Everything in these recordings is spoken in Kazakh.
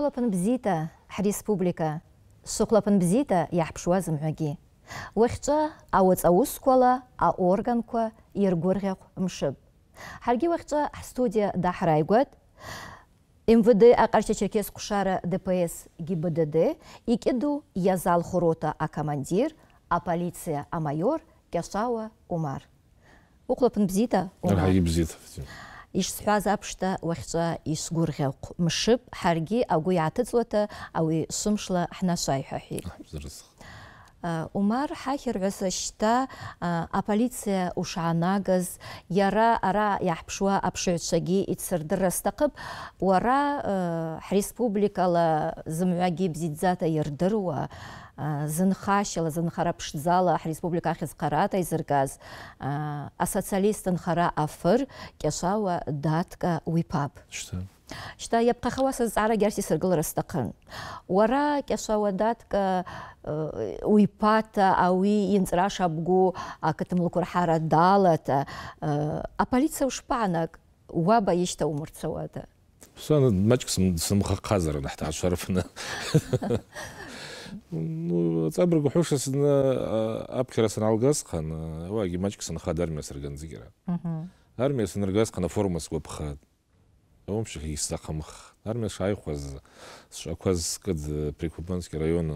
Сухлапын бзита, республика. Сухлапын бзита, яхпшуа зымғаги. Уэхча ауыц ауысквала, а органква ергургяк мшыб. Харги уэхча студия дахрайгуат, МВД Акарча Черкес Кушара ДПС ГИБДД, икеду Язал Хурота А командир, а полиция А майор Кяшауа Умар. Уклапын бзита, Умар. Аргай ишсҳәаз аԥшда уахьҵәа исгәырӷьахә мшып ҳаргьы агәы иааҭыҵуата ауи сымшла ҳнасаиҳәахәит умар ҳахьырҳәаса шьҭа аполициа ушаанагаз иара ара иаҳԥшуа аԥшыҩцәагьы ицырдырра сҭахып уара ҳреспубликала зымҩагьы бзиӡата ирдыруа зынхашьала зынхара ԥшӡала ҳреспублика ахьӡ қарата изыргаз асоциалист нхара афыр кьашауа датка уи ԥап шьҭа иаԥҟахауа сазҵаарагьы арс исыргылара сҭахын уара кьашауа датка э, уиԥата ауи а абгу ақыҭымлықәырҳара далата э, полиция ушԥаанак уаба ишьҭа умырцауада сана маҷк сымхахазар наҳҭаашарыфны წაბრგ ხუშასნა აფქრასն ალგასხან ვაგი მაჩკსն ხადარმიასრგან ზიგერა არმიასն რგასხან ფორმას გვაფხად ომში ისახამხ არმიას შაიხვაზ შაქვაზ კდ პრიკუბანსკი რაიონ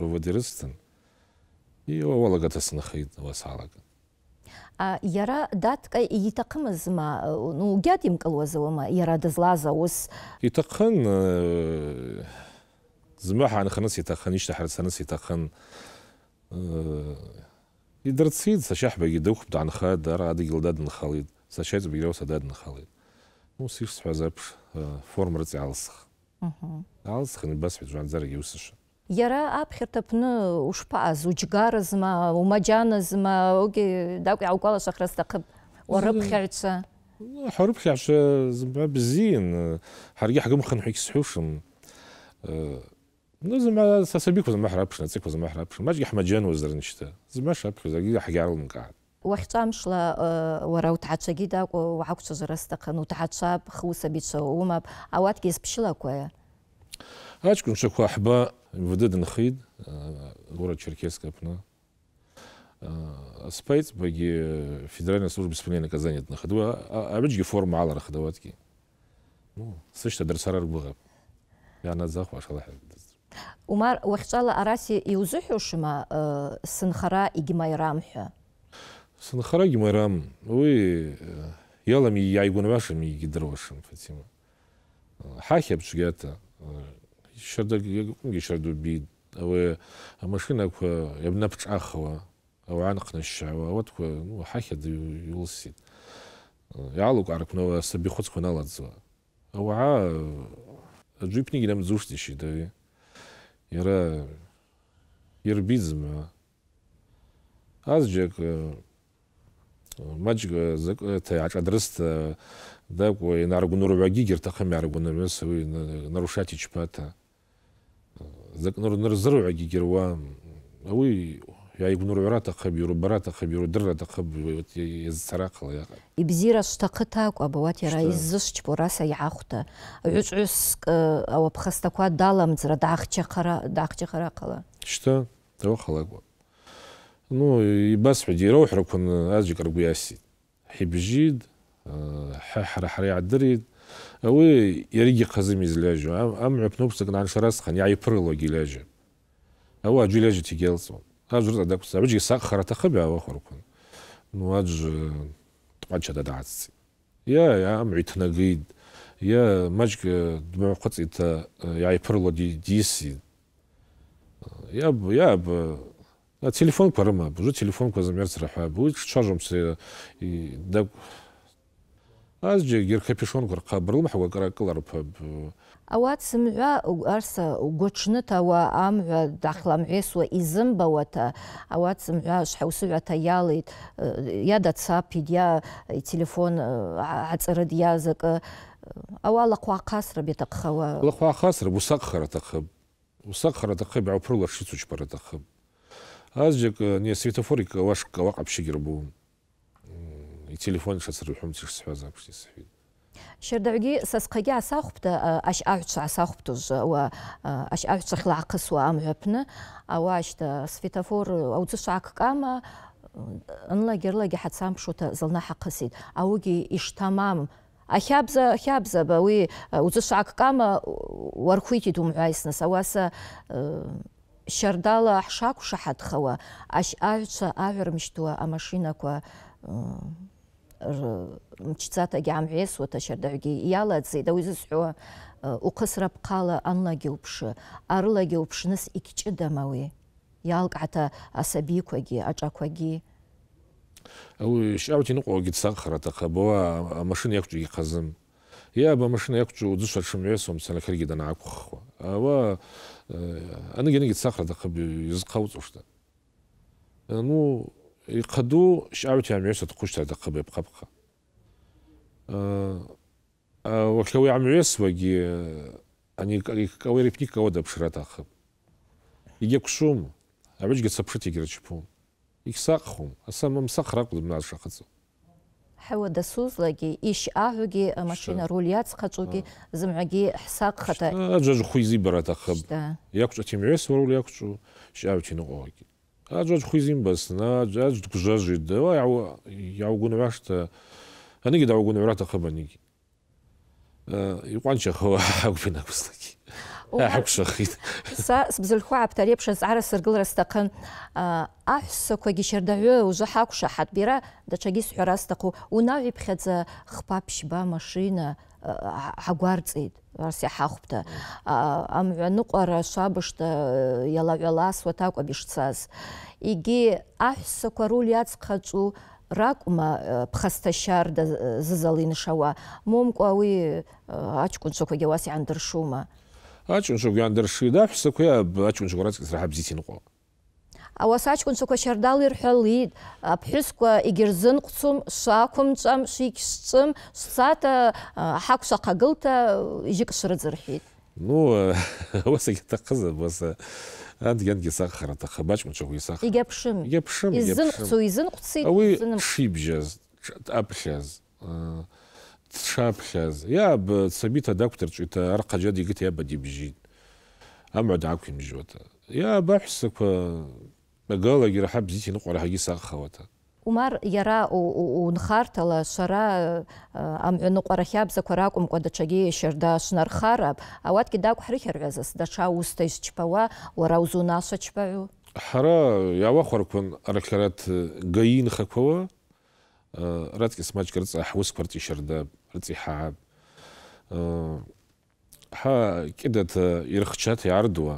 როვოდერსტენ იო ვალაგათასն ხიდ а яра датка иҭахымызма, ну угьадимкылуазауама, иара дызлаз аус? Иҭахын э, змахан хныс ятахан ишта харсаныс ятахан идрцид сашахбеги духб данха дар адигилда днхалид сашайз биграу сада днхалид ну сиш схазап форм рцалсх алсхын бас жуанзар юсыш Иара аԥхьарҭаԥны ушԥааз, уџьгарызма, умаџьанызма, оги дакә иааугәалашәахра зҭахып, уарыԥхьаҩцәа? Ҳарыԥхьаҩцәа бзиан, ҳаргьы ҳгымхынҳәа иксҳәушам. No zima sa sebiku zima hrapšna, ceko zima hrapšna. Mač gih mađenu zrnište. Zima hrapšna, zagi hgjarul mkad. وحتامشلا ورا وتعتشا جيدا وعكتش زرستقن وتعتشا بخوسة بيتشا وما أوات كيس بشلا كويا أشكون شكو أحبا بدد نخيد ورا تشيركيسكا بنا سبيت باقي فيدرالنا служба исполнения наказания نخدوها أبجي формة على رخدواتكي سشتا درسارار بغاب يعني زاخو عشان الله умар уахьчӏала араси и иузыхӏвушма э, сынхара и хӏва сынхара гьмайрам уи йалам э, йгӏайгвынгӏвашым йгьидыруашым фатима хӏахапӏ бид, щарда машина щарда убитӏ ауи амашинаква йабнапшӏахуа ауагӏа нхънащщагӏуа ауатква ну хӏахьада йылситӏ э, йгӏалукӏгӏарквнауа асаби хвыцква наладзуа ауагӏа аджвипни гьнамдзуштӏ ищитӏ ави yra ir bizma. Azcık maçık teatr adres да кое наргунурваги гертахам яргунамес уи нарушать ичпата. Закнур нарзруаги герва. Уи яйгунурвера тахабиру бара тахабиру дырра тахабиру езсара я ибзира штакы таку абават иара иззышчпора саиахта а үс ауапхастаква даламзра дахчахара дахчахара кала что того халак ну и бас ибасхӏвд йраухӏраквын азджьик ргвы йасит хӏибжьид э, хӏара хӏара йгӏаддырит ауи йаригьи хъазым йызльажьу амгӏва пныквцакӏ гӏаншарасхан йгӏайпырылуагьи йльажьапӏ ауи аджьу йльажьит йгьалцӏун აზურა დაქვს საბჭი საერთ ახები ახარ ხო ნუ აჯ ტყაჩა და დააცი ია ია მითნაგი ია მაჭკ მოხწით ია იფრლო დისი ია ია ა ტელეფონ ქარმა ბუჟ ტელეფონ ქოზმერც რაბუ ჩაჟომს და аз жегер капюшонкур қабрылмхӏуа кӏаракӏыларпап ауат сымгӏва арса гвачнытауа амгӏва дахьламгӏвайсуа йзымбауата ауат сымгӏва швхӏаусыгӏвата йалитӏ э, я дацапитӏ э, я телефон гӏацӏрытӏ э, я закӏы ауа лахъвгӏахъасра бетахъхауа лахъвгӏахъасра усакъхара атахъыпӏ усакъхара атахъыпӏ йгӏапрылуа шицучпара атахъыпӏ не светофорик ауашкӏ телефон шасырылхумсихсхуа запустисхвид шердәгәгә сасқагә асахупта э, ашъагӏвчва асахуптуж ауа э, э, ашъагӏвчвахьла гӏахъысуа амгӏвапны ауа ащта светофор хатсам ауцышва гӏакӏкӏама ынлагьы-ырлагьи хӏацампшута зылна хӏахъыситӏ ауыгьи йштамам ахабза ахабзапӏ ауи уцышва гӏакӏкӏама уархвититӏ умгӏвайсныс аш щардала аверм ашъагӏвчва а машинаква мчцатагьы амгӏвайсуа ашардагӏвгьи йаладзитӏ ауи зысхӏвуа э, ухъысра пхъала анлагьи упшы арылагьи упшныс йгьчӏыдам ауи йалкӏгӏата асабиквагьи ашӏаквагьи ауи щъагӏвта машина дсакъхара хъабауа амашина йаквчӏвгьи йхъазым йаб амашина йаквчӏву удзышва дшымгӏвайсуамцара льахьыргьи дангӏаквххуа ауа э, сахрата э, ну يقدو شعبتي عم يوسف تقوش هذا قبي بقبقة آه، آه، وكوي عم يوسف وجي آه، أني كوي ريبني كودا بشرات أخب يجي كشوم عبج قد سبشتي قرد شبون يكساقهم أصلا ما مسخر أقل من عشرة خطزو حوا دسوزلگی ایش آهگی ماشین رولیات خطوگی زمعگی حساق خطا اجج خویزی برات خب یکچو تیمیس ورول یکچو شعبتی نقوگی აძვაც ხვიზიმბას და აძვაც გუჟაჟი და აუ იაუგუნევაშთ ანიგი დაუგუნევრათ ხაბანიგი აი ყანჩა ხო აგფინაკუსტაკი ҳақәшахит са сбзылхәааԥҭа реиԥш азҵаара сыргылара сҭахын аҳәсақәагьы шьардаҳәы да чаги бира даҽагьы сҳәара сҭаху унаҩиԥхьаӡа хԥа ԥшьба машина э, ҳагәарҵеит Ам иаҳахәда амҩаныҟәара шабышта иалаҩаласуа э, такәаб ишцаз егьи аҳәсақәа руль иацхаҿу ракәма ԥхасҭашьарда э, зызала иншауа момкәа уи аҷкәынцәақәагьы ауас иаандыршума аҷкәынцәа гәҩандыршы идаҳәсақәеи аҷкәынцәа раҵкыс раҳа бзиа иныҟәап ауаса аҷкәынцәақәа шьардала ирҳәалит аԥҳәысқәа егьырзынҟәцом шақәымҵәам шикьшҵым шцата ҳақә шаҟагылта э, ижьык шрыӡырҳәит ну ауаса э, иаҭахызам ауаса э, ангьы ангьы исахара аҭахым аҷкәынцәақәа исахара изин игьаԥшым изынҟәцо изынҟәцит ауи шибжьаз аԥхьаз შაფხაზ ია ცებითა დაგვწერჭით არ ხაჯა დიგით ია ბადიბჟი ამ რა დაგქიმჟოთა ია ბაჰსკა მაგალაგი რა ბზიჩი ნყურა ჰაგი საღხავათა უმარ იარა უნხარტალა შარა ამ ნყურა ხაბზაქო რაკუმკო დაჩაგი შერდა შნარ ხარაბ ავატკი დაგხრი ხერგაზას დაჩა უსტეს ჩპავა ვარა უზუნასო ჩპავა ხარა ява ხარკონ არქერათ გაინ ხაქოვა რაც კი სმაჭკერცა ჰუს კვარტი შერდა التحاب ها آه، كده يرخشات يعرضوا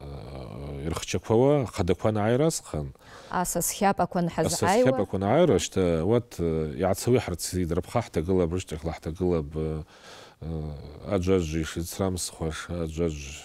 آه، يرخشك فوا قد أكون عيرس خن أساس خياب أكون حز عيرس أساس خياب أكون عيرس تا وات يعتسوي حرت سيد ربخ حتى قلب رشتك لحتى قلب آه، أجاج يشيد سرامس خوش أجاج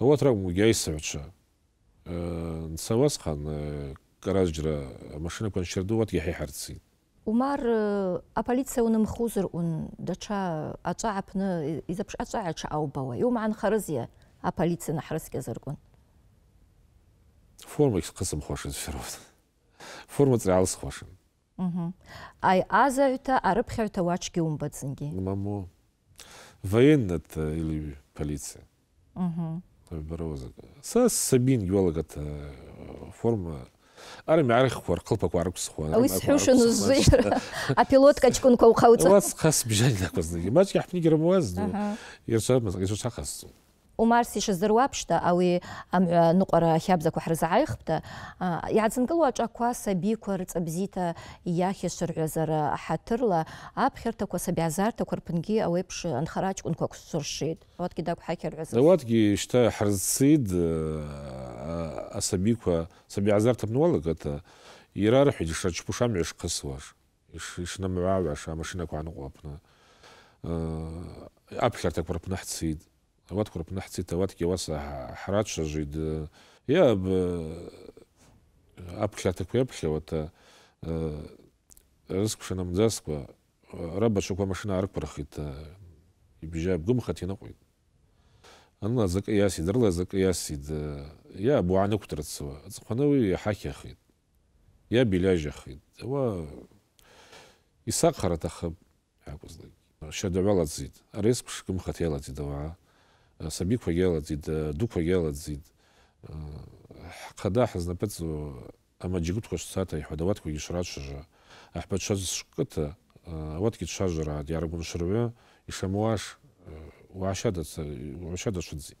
Ауатра мугяй савча. Э, Савас хан гаражджра э, машина кон шердуват яхи харцин. Умар э, аполиция уным хузыр ун дача ача апны изапш ача ача аубава. Йом ан харызия аполиция нахрыскя заргун. Форма кысым хошин фирот. Форма цралс хошин. Ай азаҩта арыԥхьаҩта уаҿгьы умбаӡынгьы. Мамо, военната или полиция бірауыз са сабин геологат э, форма арми арх хор қылпак аркс хор ауис хушун узир а пилот качкун кау хауца вас хас бижаль накознеги мачки хпни гермуаз иршамас иршахас умар хабза саби умарси шазыруапшта ауи ныкъвара хабзаква хӏрызгӏайхпӏта йгӏацынкӏылуа ашӏаква сабиква рыцӏа бзита йахьашвыргӏвазара ахӏатырла апхьартаква сабигӏазартаква рпынгьи ауепш анхара чкӏвынква квшвыршитӏ ауатгьи даквхӏакьаргӏвазыз ауатгьи щта хӏрызцитӏ асабиква сабигӏазарта апны уалагата йрархӏвитӏ йшрачпуш амгӏва йшхъысуаш йшнамгӏвагӏваш амашинаква гӏаныкъву апны апхьартаква рпны хӏцитӏ Ваткур пнахци таватки васа храча жид. Я об апхля такой апхля вот рызкуша нам дзасква раба шуква машина аркпарахит ибжа бгумхат янакуит. Анна зак ясид, рла зак ясид. Я абу анакутрацва. Цхванауи хахяхит. Я беляжахит. Ва исакхара тахаб. Шадуала дзит. Рызкуш гумхат яла дзидава. صبيكوا يالا تزيد دوكوا يالا تزيد حقدا حزنا بتزو اما جيكوت خوش ساتا يحودوات كو يشرات شجا احبت شاز شقتا وات كي تشاجرا دي عربون شربا يشمواش وعشادة وعشادة شدزي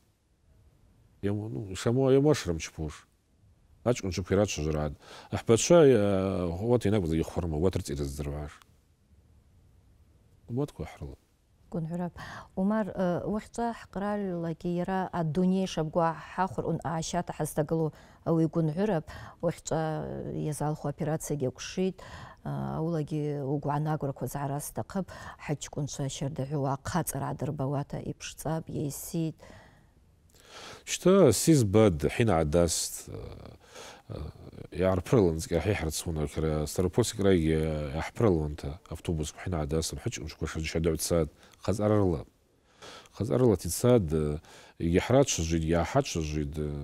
يمو نو يشموا يمو شرم شبوش اتش انشو كيرات شجرا عاد احبت شا وات هناك بزي يخرم وات رتي رزدرواش وات كو حرلو гәынҳәрап умар уахьҵа ҳҟралагьы иара адунеи шабгәа ҳахәырҟән аашьата ҳазҭагылоу ауаҩ гәынҳәрап уахьҵа иазалху аоперациягьы акәшит аулагьы угәаанагәрақәа зҵаара сҭахып ҳаҷкәынцәа шьардаҳәуа ахъаҵара адырбауата يعرفرلن زكا حيحرت هنا كرا ستروبوس كراي يحبرلن تا أفطوبوس بحنا عداس نحج مش كوش شدع تساد خز أرلا خز أرلا تساد يحرات شجيد يحات شجيد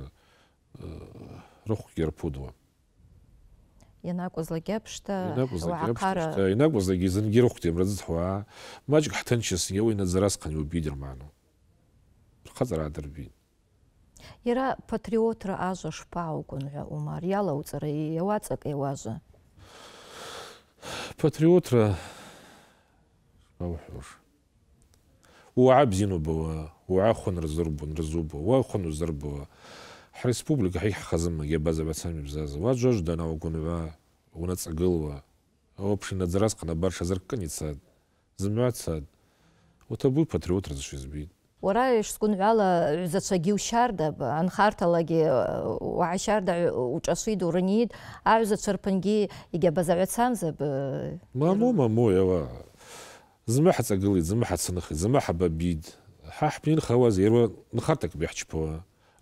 روخ يربودوا يناقوز لجبشتا يناقوز لجبشتا يناقوز لجيزن جيروخ تيم رزت ماجك حتنشس قنيو بيدر معنو Ера патриотра азо шпаугунга умар яла уцре яцак еважа. Патриотра шпаугуш. Уабзину бува, уахун разрубун разубу, уахун узрбува. Республика хай хазма гебаза бацами бзаза. Важож дана угунва унацагылва. Общий надзраска на барша зарканица. Замяца. Вот обу патриотра зашизбит. ვარა შეგუნვალა ზაცა გიუშარდა ან ხართალაგი ვაშარდა უჭასვიდ ურნიდ აი ზაცერფნგი იგე ბაზავეცანზე მამო მამოევა ზმაჰაცა გილი ზმაჰაცნახი ზმაჰაბა ბიდ ჰაჰბინ ხავაზერო ნხატაკ ბიჰჩპო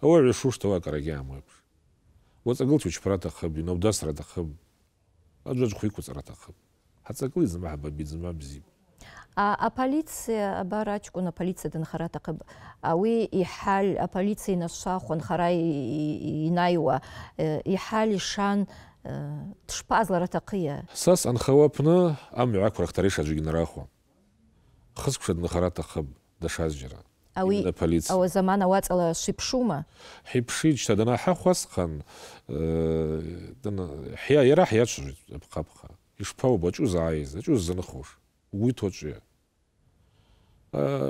ავე შუშტოა კარაგიამო ვაცა გილი ჩუჩპრატა ხაბი ნობდასრა და ხაბ აძაჯ ხიკუ წრატა ხაბ ჰაცა გილი ზმაჰაბა ბიდ ზმაბზი а полиция барачку на полиция ден харата кэб ауи и хал а полиция на шахон харай и найва и хал шан тшпазлара э, такия сас ан хавапна ам як рахтари шаджи генарахо хыск шед на харата кэб да шаджира ауи на полиция ау замана вацала шипшума хипши чта дана хахвас кан дана хия яра хия шуджи бхапха ишпау бачу заиз зачу зынхуш уи точия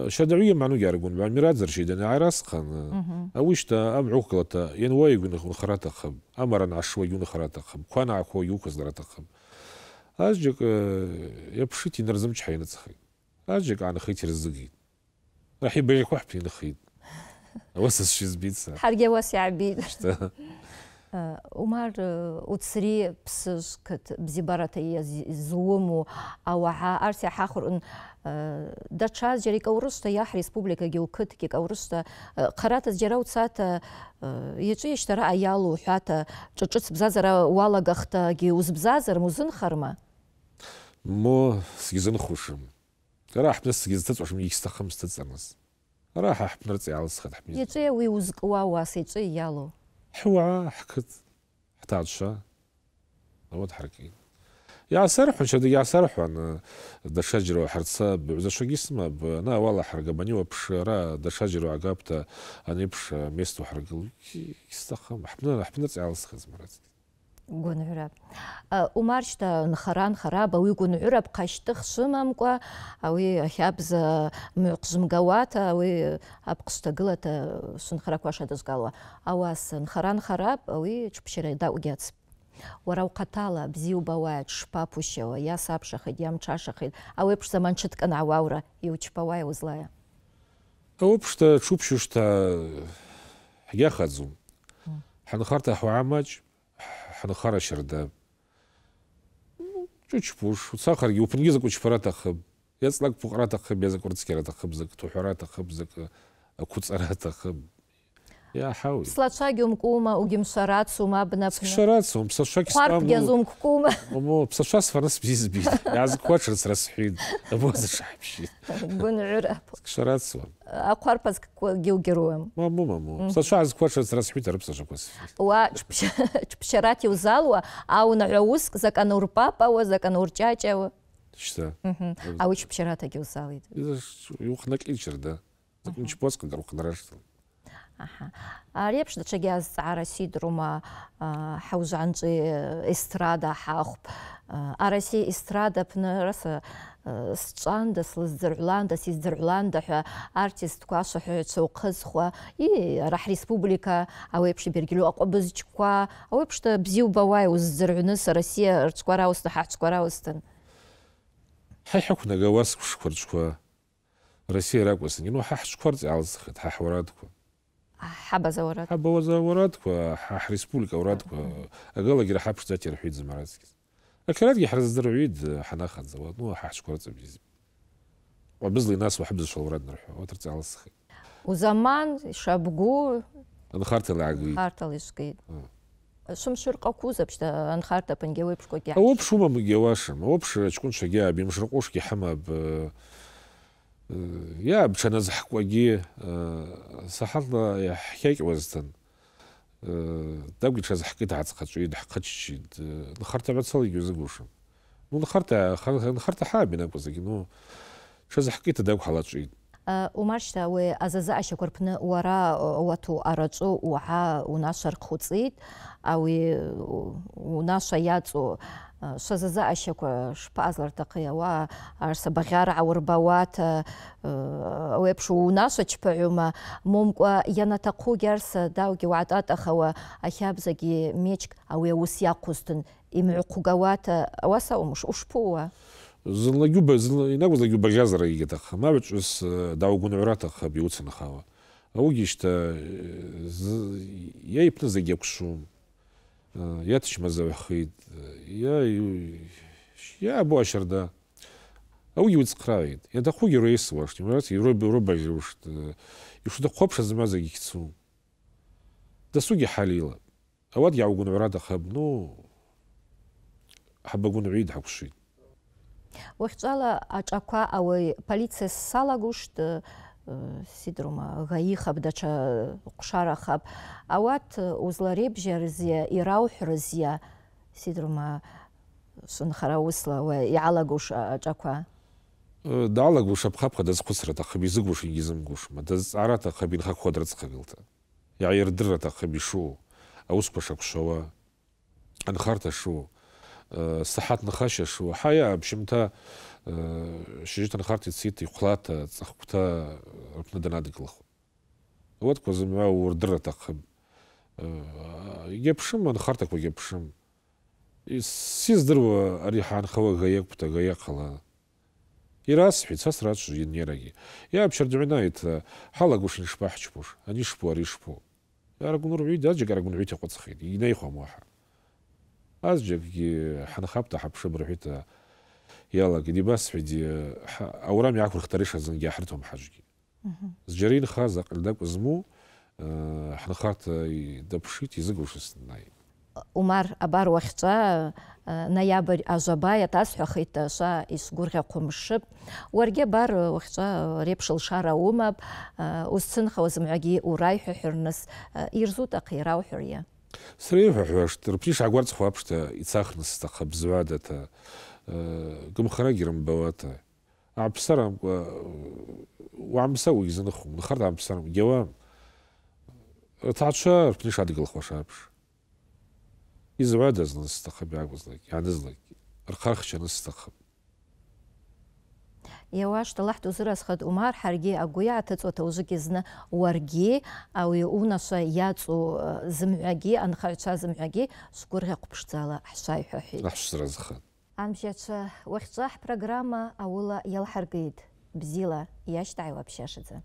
شادعية معنو يارقون بعد ميراد زرشيد أنا عراسقا أويشتا أم عقلتا ينواي يعني يقول خراتا خب أمرا عشوي يقول خراتا خب كوانا عقوي يوكس دراتا خب أجيك يبشيتي نرزم شحين تسخي أجيك أنا خيتي رزقي راح يبيعك واحد بين خيد وسس شي زبيد سا حرقة واسعة بيد ومار آه، آه، وتسري بسش كت بزبارة يزومو أو عارسي حاخر أن Э, даҽа џьара икаурышта иаҳ республикагьы уқыҭгьы икаурышта харата э, џьара уцата э, иаҿиашьҭ араҟа иалоу ҳәата ҿаҿыц бзазара уалагахтагьы узынхарма мо сгьзынхушым ара ҳԥны сгьызҭыҵуашым егьсҭахым сҭыҵамыз ара ҳа уи узкуа иалоу ҳуаа ҳқыҭ ҳаркит Иаасарҳәашьа иаасарҳәан даҽаџьара ҳарцаб зашагьы исымаб ана ауала ҳаргабаниуа ԥшра даҽаџьара агапта анеиԥш мест уҳаргыл исҭахым ҳԥныҵаалысхыз маразит уи умар шьҭа нхара нхараб ауаҩ гәынҳәыра ԥҟашьтых шымамкәа ауи ахьабза мҩақ жымгауата ауи апҟ шҭагылата шынхарақәаша ауи уара ухъатала бзиубауа дшпапущауа йа сапшахитӏ йа мтшашахитӏ ауи заман тшыткӏынагӏауа аура йучпауа йуызлая ауапшта тшупщушта хӏгьахадзум хӏынхарта хӏугӏамачӏ хӏынхара щардапӏ чӏучпуш уцахаргьи упынгьи закӏ учпаратахъыпӏ йацӏлакӏ пукъратахъыпӏ йа закӏ урцкьаратахъыпӏ закӏ тухӏваратахъыпӏ э, закӏ аквуцӏаратахъыпӏ Я хауи. Слача гюмкума, угимшара цума бна. Схшара цум, псаша кистам. Харп кума. Мо псаша сфарас бизби. Аз квачр срасхид. Абоз шапши. Бун ура. Схшара цум. Аквар паз гил героем. Маму маму. Псаша аз квачр срасхид, ар псаша квас. Уа чпшарати узалуа, а Что? А таки Так Ари даҽагьа азҵаара Рома ҳаужанҿи естрада э, ҳахәп. Араси естрада апны раса э, сҿанда, слыздырҳәланда, сиздырҳәланда ҳәа артисткәа, и арахь республика ауеиԥш ибергьло аҟәабызчқәа, ауеиԥшда бзиа убауаи уздырҳәны сара сиа рцәқәара аусны حبذا وراتكو حبذا وراتكو حرسبولك وراتكو اقل غير حبش ذاتي رحيد زمراتك اكرات يحرز در عيد حناخن زواد نو حشكرت بيزي وبزلي ناس وحبز شو وراد نروحوا وترتي على الصخي وزمان شابقو انخارت اللي عقيد انخارت اللي شقيد آه. شمشر قوكوزا باش انخارتا بنجاوي باش كوكي هو بشو ما بنجاواش هو باش تكون شقيا بمشرقوش كي حما ب я бҽаназҳкуагьы саҳарла иаҳкьакьуазтын дагә иҽазҳкит ҳаҵхаҵәит ҳхыччит нхарҭаҳәацалагьы узыгушым ну нхарҭа нхарҭа ҳаабин акәзагьы ну ҽазҳкит дагә ҳалаҵәит უმარშა უე აზაზა აშაკორფნა უარა უათუ არაწო უჰა უნაშარ ხუწით ავი უნაშა იაწო шазаза ашьақәа шпазларҭахиауа арсабаӷьара аурбауата уеиԥш яна момкәа ианаҭахугьы арса даугьы уаататахауа ахьабзагьы мечк ауи аус иақәызтын имгӏухъугауата ауаса умш ушԥууа Мавич е, е, би А я я я, за зынлагьуба инакәзлагьы убаӷьазара игеит мап ҿыс даугәныҩраҭахап иуцынхауа аугьы шьҭа иа иԥны зегь акәшум е, иаҭшьмазаҩхеит И ашьарда да хопша иаҭахугьы реисуашт робаӷьушт Да суги халила. А вот я ауат иааугәныҩраҭахап ну ҳабагәныҩит ҳакәшит ვეხწალა აჭაქვა აუ პოლიციის სალაგუშტ სიდრომა გაიხაბდა ჩა ყშარახაბ ავათ უზლარებჟერზია ირაუჰრზია სიდრომა სუნხრაუსლა ვე იალაგუშ აჭაქვა დაალაგუშ აფხაფხა და ზხუსრა და ხები ზგუშ იგიზმგუშ მა და არათა ხები ხა ქვადრატს ხებილთა იაერდრა და ხები შუ აუსფაშა ქშოვა ან ხარტა შუ საჰათ ნახაშეშუ ჰაია ბშიმთა შეჯიტან ხარტი ციტი ხლათა წახკთა რკნა დანადიკლხ ვოთ ქოზმა ურდრა თახ იგებშიმ ან ხარტაკ ვიგებშიმ ის სიზდრო არი ხან ხავა გაიაკ ფთა გაიაკლა ირას ფიცას რაც ინერაგი ია ბშერდმენაით ხალა გუშინ შპაჩპუშ ანი შპორი შპო არგუნურ ვიდა ჯიგარგუნ ვიტე ყოცხი ინეი ხომ ვაჰა аз жакгьи хӏанхапта хӏапшып рхӏвита бас дибасхӏвитӏ аурам йгӏаквырхтаришаз зынгьи гӏахӏыртуам хӏаджьгьи зджьара йынхаз хазак дакӏв зму хӏанхата дапшитӏ йзыгушыз най умар абар уахьчӏва ноябрь ажваба йатасхӏвахитӏ шва йшвгвыргъьахъвымшшып уаргьи абар уахьчӏва репш усын умапӏ урай зымгӏвагьи урайхӏвахӏвырныс йырзутӏ ахъираухӏвырйа სრიფაშ რფის აგვარც ხვაფშთ იცახნს და ხბზვადეთ ა გმხრაგირმ ბოვათ აფსარამ ვამსაუ იზნ ხუმ ხარ აფსარამ გევა თაჩა რფის ადგილ ხვაფშ იზვადეს ნს და ხბი აგვზლეკ ადეზლეკ რხახ ჩანს და ხბი Иауашт Аллаҳ дузыразхад Умар ҳаргьы агәы иааҭыҵуа ҭаужык изны уаргьы ауаҩ унашәа иаҵу э, зымҩагьы анхаҩцәа зымҩагьы сгәырӷьа ҟәԥшӡала ҳшаиҳәаҳәеит ҳшразхад амжьацәа уахьҵәа ҳпрограмма аула иалҳаргеит бзила иашьҭаҳаиуа ԥшьашаӡа